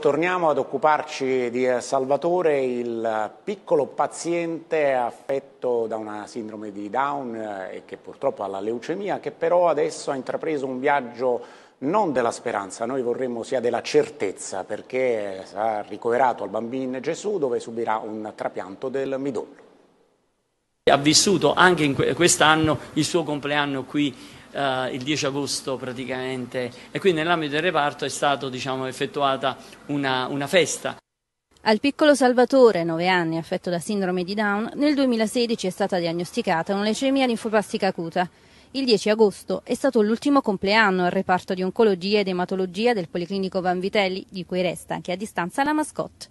Torniamo ad occuparci di eh, Salvatore, il piccolo paziente affetto da una sindrome di Down eh, e che purtroppo ha la leucemia, che però adesso ha intrapreso un viaggio non della speranza, noi vorremmo sia della certezza, perché sarà ricoverato al Bambino Gesù dove subirà un trapianto del midollo. Ha vissuto anche quest'anno il suo compleanno qui eh, il 10 agosto praticamente e quindi nell'ambito del reparto è stata diciamo, effettuata una, una festa. Al piccolo Salvatore, 9 anni, affetto da sindrome di Down, nel 2016 è stata diagnosticata una leucemia linfoplastica acuta. Il 10 agosto è stato l'ultimo compleanno al reparto di oncologia ed ematologia del Policlinico Vanvitelli, di cui resta anche a distanza la mascotte.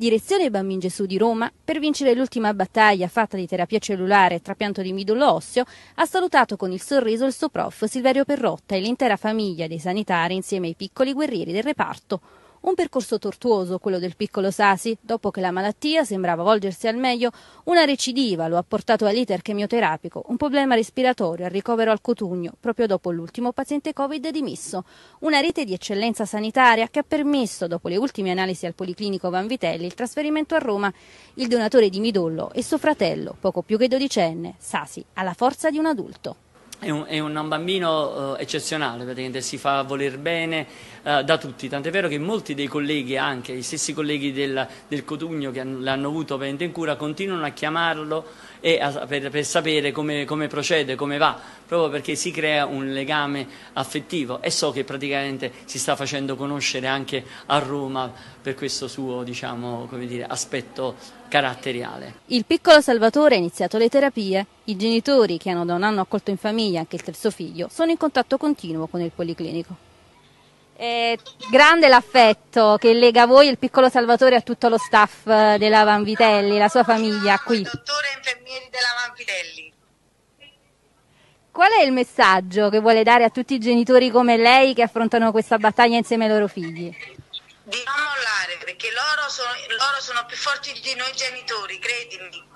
Direzione Bambin Gesù di Roma, per vincere l'ultima battaglia fatta di terapia cellulare e trapianto di midollo osseo, ha salutato con il sorriso il suo prof Silverio Perrotta e l'intera famiglia dei sanitari insieme ai piccoli guerrieri del reparto. Un percorso tortuoso quello del piccolo Sasi, dopo che la malattia sembrava volgersi al meglio, una recidiva lo ha portato all'iter chemioterapico, un problema respiratorio, al ricovero al Cotugno, proprio dopo l'ultimo paziente Covid dimesso. Una rete di eccellenza sanitaria che ha permesso, dopo le ultime analisi al Policlinico Vanvitelli, il trasferimento a Roma. Il donatore di midollo e suo fratello, poco più che dodicenne, Sasi, ha la forza di un adulto è un, è un, bambino eh, eccezionale, praticamente si fa voler bene eh, da tutti, tant'è vero che molti dei colleghi, anche i stessi colleghi del, del Cotugno che l'hanno avuto in cura, continuano a chiamarlo a, per, per, sapere come, come, procede, come va, proprio perché si crea un legame affettivo e so che praticamente si sta facendo conoscere anche a Roma per questo suo diciamo, dire, aspetto caratteriale. Il piccolo Salvatore ha iniziato le terapie. I genitori, che hanno da un anno accolto in famiglia anche il terzo figlio, sono in contatto continuo con il Policlinico. È grande l'affetto che lega voi e il piccolo Salvatore a tutto lo staff eh, della Vanvitelli, la sua famiglia qui. Dottore e infermieri della Vanvitelli. Qual è il messaggio che vuole dare a tutti i genitori come lei che affrontano questa battaglia insieme ai loro figli? Diciamo perché loro sono, loro sono più forti di noi genitori, credimi.